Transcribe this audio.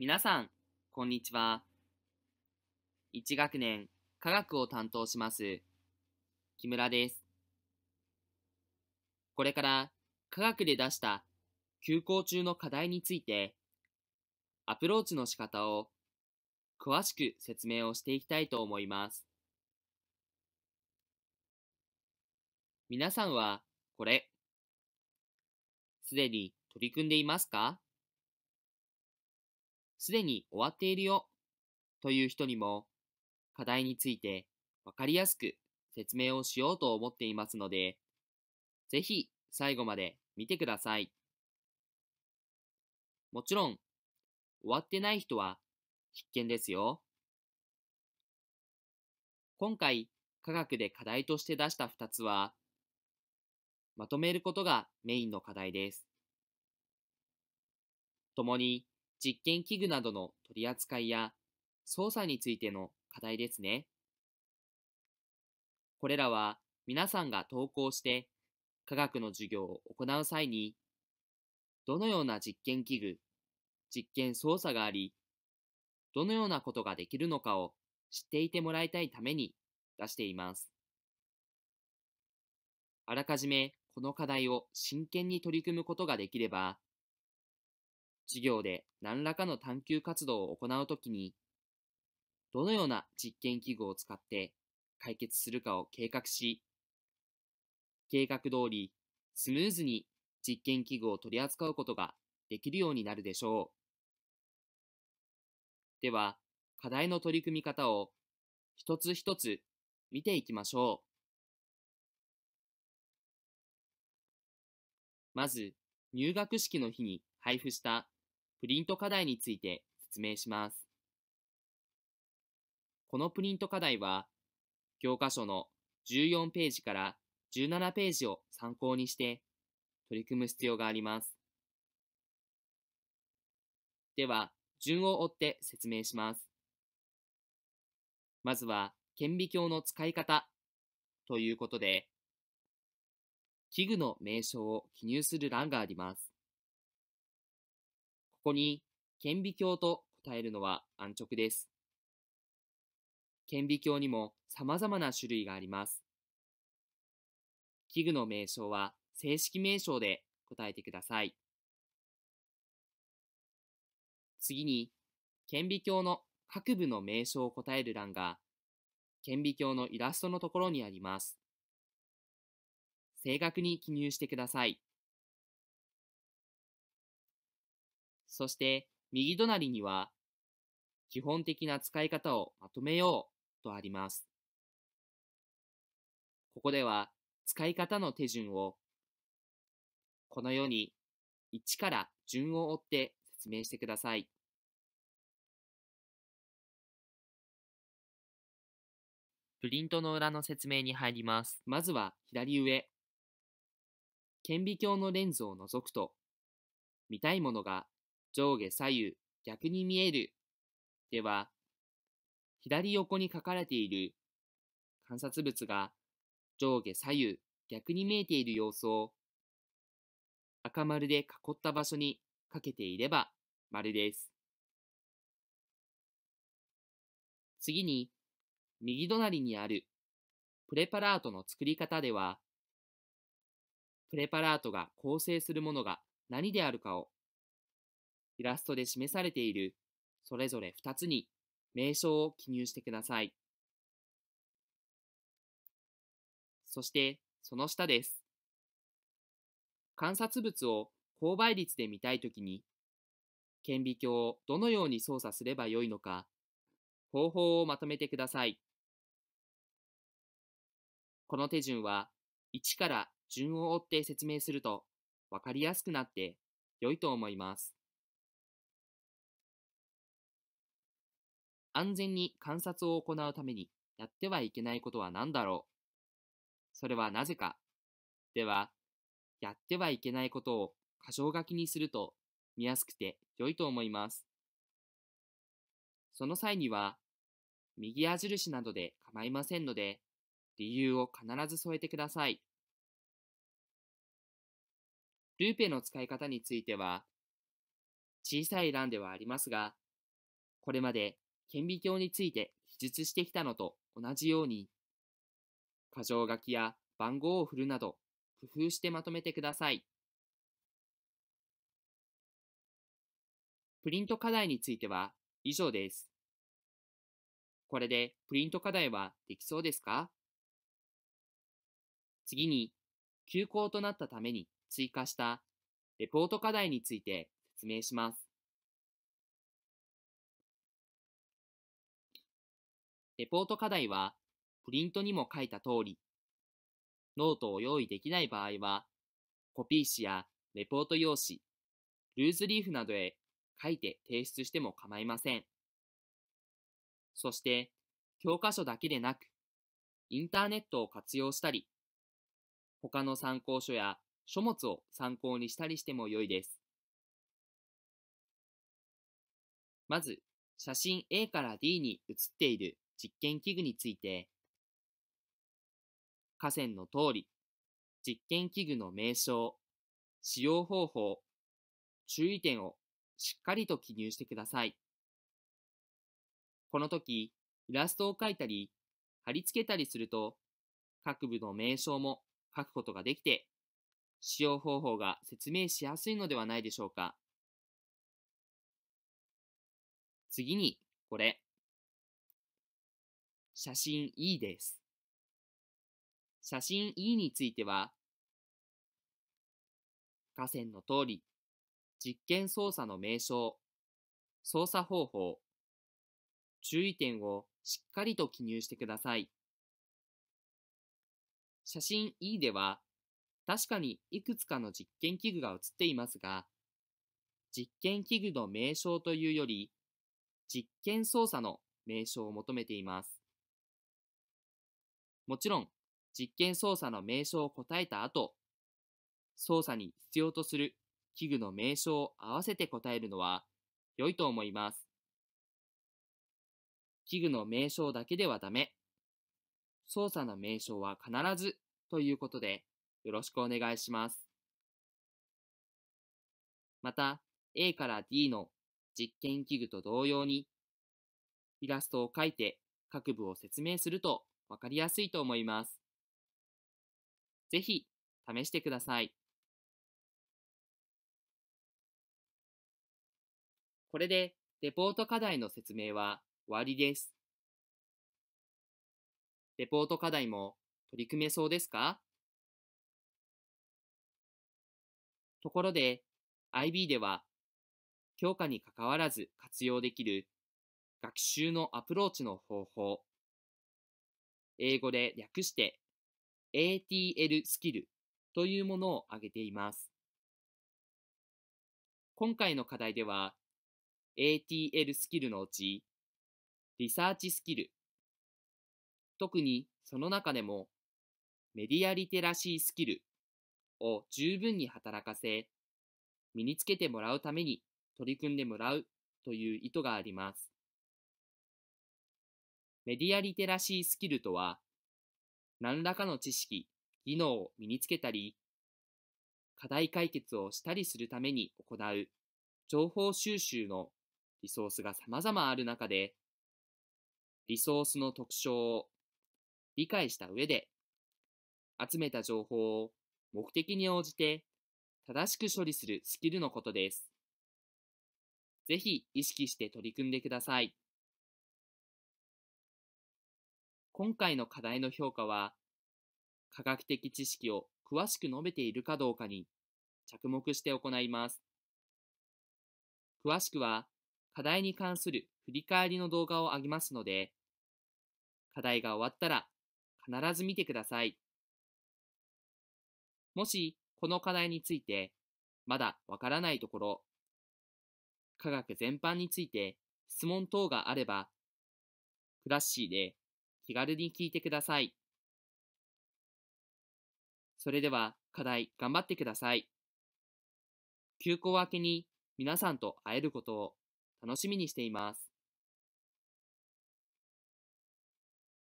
皆さん、こんにちは。1学年科学を担当します、木村です。これから科学で出した休校中の課題について、アプローチの仕方を詳しく説明をしていきたいと思います。皆さんはこれ、すでに取り組んでいますかすでに終わっているよという人にも課題についてわかりやすく説明をしようと思っていますので、ぜひ最後まで見てください。もちろん、終わってない人は必見ですよ。今回、科学で課題として出した2つは、まとめることがメインの課題です。ともに、実験器具などの取り扱いや操作についての課題ですね。これらは皆さんが投稿して科学の授業を行う際に、どのような実験器具、実験操作があり、どのようなことができるのかを知っていてもらいたいために出しています。あらかじめこの課題を真剣に取り組むことができれば、授業で何らかの探究活動を行うときに、どのような実験器具を使って解決するかを計画し、計画通りスムーズに実験器具を取り扱うことができるようになるでしょう。では、課題の取り組み方を一つ一つ見ていきましょう。まず、入学式の日に配布したプリント課題について説明します。このプリント課題は、教科書の14ページから17ページを参考にして取り組む必要があります。では、順を追って説明します。まずは、顕微鏡の使い方ということで、器具の名称を記入する欄があります。こに顕微鏡と答えるのは安直です。顕微鏡にも様々な種類があります。器具の名称は正式名称で答えてください。次に、顕微鏡の各部の名称を答える欄が、顕微鏡のイラストのところにあります。正確に記入してください。そして右隣には基本的な使い方をまとめようとあります。ここでは使い方の手順をこのように1から順を追って説明してください。プリントの裏の説明に入ります。まずは左上。顕微鏡のレンズを覗くと、見たいものが上下左右逆に見えるでは、左横に書かれている観察物が上下左右逆に見えている様子を赤丸で囲った場所にかけていれば丸です。次に、右隣にあるプレパラートの作り方では、プレパラートが構成するものが何であるかをイラストで示されているそれぞれ2つに名称を記入してください。そしてその下です。観察物を購買率で見たいときに、顕微鏡をどのように操作すればよいのか、方法をまとめてください。この手順は1から順を追って説明するとわかりやすくなって良いと思います。安全に観察を行うためにやってはいけないことは何だろうそれはなぜかでは、やってはいけないことを箇条書きにすると見やすくて良いと思います。その際には、右矢印などで構いませんので、理由を必ず添えてください。ルーペの使い方については、小さい欄ではありますが、これまで顕微鏡について記述してきたのと同じように、箇条書きや番号を振るなど工夫してまとめてください。プリント課題については以上です。これでプリント課題はできそうですか次に、休校となったために追加したレポート課題について説明します。レポート課題は、プリントにも書いた通り、ノートを用意できない場合は、コピー紙やレポート用紙、ルーズリーフなどへ書いて提出しても構いません。そして、教科書だけでなく、インターネットを活用したり、他の参考書や書物を参考にしたりしても良いです。まず、写真 A から D に写っている実験器具について、河川の通り、実験器具の名称、使用方法、注意点をしっかりと記入してください。この時、イラストを描いたり、貼り付けたりすると、各部の名称も書くことができて、使用方法が説明しやすいのではないでしょうか。次に、これ、写真 E です。写真 E については、河川の通り、実験操作の名称、操作方法、注意点をしっかりと記入してください。写真 E では、確かにいくつかの実験器具が写っていますが、実験器具の名称というより、実験操作の名称を求めています。もちろん、実験操作の名称を答えた後、操作に必要とする器具の名称を合わせて答えるのは良いと思います。器具の名称だけではダメ。操作の名称は必ずということでよろしくお願いします。また、A から D の実験器具と同様に、イラストを描いて各部を説明するとわかりやすいと思います。ぜひ試してください。これでレポート課題の説明は終わりです。レポート課題も取り組めそうですかところで IB では教科にかかわらず活用できる学習のアプローチの方法英語で略して ATL スキルというものを挙げています。今回の課題では ATL スキルのうちリサーチスキル特にその中でもメディアリテラシースキルを十分に働かせ身につけてもらうために取り組んでもらうという意図があります。メディアリテラシースキルとは、何らかの知識、技能を身につけたり、課題解決をしたりするために行う情報収集のリソースが様々ある中で、リソースの特徴を理解した上で、集めた情報を目的に応じて正しく処理するスキルのことです。ぜひ意識して取り組んでください。今回の課題の評価は、科学的知識を詳しく述べているかどうかに着目して行います。詳しくは、課題に関する振り返りの動画をあげますので、課題が終わったら必ず見てください。もし、この課題について、まだわからないところ、科学全般について質問等があれば、クラッシーで気軽に聞いてください。それでは課題頑張ってください。休校明けに皆さんと会えることを楽しみにしています。